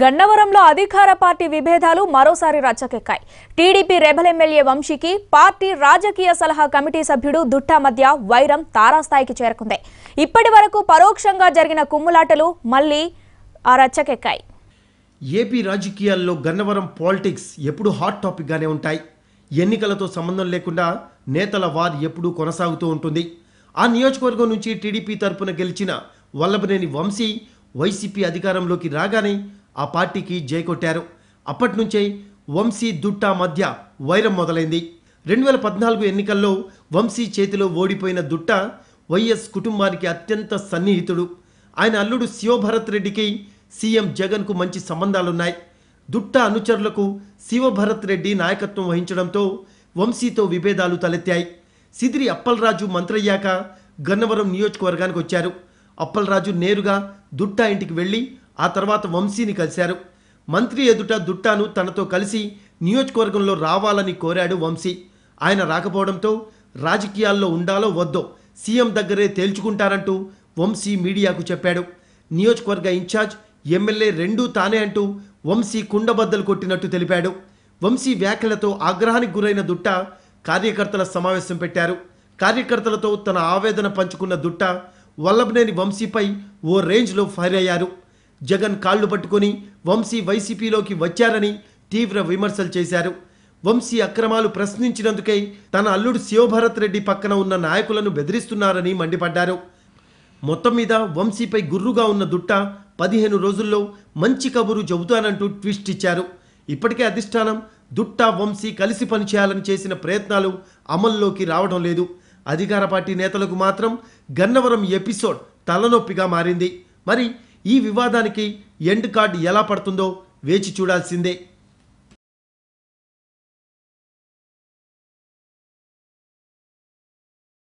గన్నవరంలో అధికార పార్టీ విభేదాలు మరోసారి రచ్చకెక్కాయి టీడీపీ రెబల్ ఎమ్మెల్యే వంశీకి పార్టీ రాజకీయ సలహా కమిటీ సభ్యుడు దుట్టా మధ్య వైరం తారాస్థాయికి చేరుకుంది ఇప్పటి పరోక్షంగా జరిగిన కుమ్ములాటలు మళ్లీ ఆ రచ్చకెక్కాయి ఏపీ రాజకీయాల్లో గన్నవరం పాలిటిక్స్ ఎప్పుడు హాట్ టాపిక్గానే ఉంటాయి ఎన్నికలతో సంబంధం లేకుండా నేతల వార్ ఎప్పుడూ కొనసాగుతూ ఉంటుంది ఆ నియోజకవర్గం నుంచి టీడీపీ తరపున గెలిచిన వల్లభనేని వంశీ వైసీపీ అధికారంలోకి రాగానే ఆ పార్టీకి జయ కొట్టారు అప్పటి నుంచే వంశీ దుట్టా మధ్య వైరం మొదలైంది రెండు వేల పద్నాలుగు ఎన్నికల్లో వంశీ చేతిలో ఓడిపోయిన దుట్ట వైఎస్ కుటుంబానికి అత్యంత సన్నిహితుడు ఆయన అల్లుడు శివభరత్ రెడ్డికి సీఎం జగన్కు మంచి సంబంధాలున్నాయి దుట్ట అనుచరులకు శివభరత్ రెడ్డి నాయకత్వం వహించడంతో వంశీతో విభేదాలు తలెత్తాయి సిద్రి అప్పలరాజు మంత్రయ్యాక గన్నవరం నియోజకవర్గానికి వచ్చారు అప్పలరాజు నేరుగా దుట్ట ఇంటికి వెళ్ళి ఆ తర్వాత వంశీని కలిశారు మంత్రి ఎదుట దుట్టాను తనతో కలిసి నియోజకవర్గంలో రావాలని కోరాడు వంశీ ఆయన రాకపోవడంతో రాజకీయాల్లో ఉండాలో వద్దో సీఎం దగ్గరే తేల్చుకుంటారంటూ వంశీ మీడియాకు చెప్పాడు నియోజకవర్గ ఇన్ఛార్జ్ ఎమ్మెల్యే రెండూ తానే అంటూ వంశీ కుండబద్దలు కొట్టినట్టు తెలిపాడు వంశీ వ్యాఖ్యలతో ఆగ్రహానికి గురైన దుట్ట కార్యకర్తల సమావేశం పెట్టారు కార్యకర్తలతో తన ఆవేదన పంచుకున్న దుట్ట వల్లభనేని వంశీపై ఓ రేంజ్లో ఫైర్ అయ్యారు జగన్ కాళ్లు పట్టుకొని వంశీ వైసీపీలోకి వచ్చారని తీవ్ర విమర్శలు చేశారు వంశీ అక్రమాలు ప్రశ్నించినందుకై తన అల్లుడు శివభరత్ రెడ్డి పక్కన ఉన్న నాయకులను బెదిరిస్తున్నారని మండిపడ్డారు మొత్తం మీద వంశీపై గుర్రుగా ఉన్న దుట్ట పదిహేను రోజుల్లో మంచి కబురు చెబుతానంటూ ట్విస్ట్ ఇచ్చారు ఇప్పటికే అధిష్టానం దుట్ట వంశీ కలిసి పనిచేయాలని చేసిన ప్రయత్నాలు అమల్లోకి రావడం లేదు అధికార పార్టీ నేతలకు మాత్రం గన్నవరం ఎపిసోడ్ తలనొప్పిగా మారింది మరి ఈ వివాదానికి ఎండ్ కార్డు ఎలా పడుతుందో వేచి చూడాల్సిందే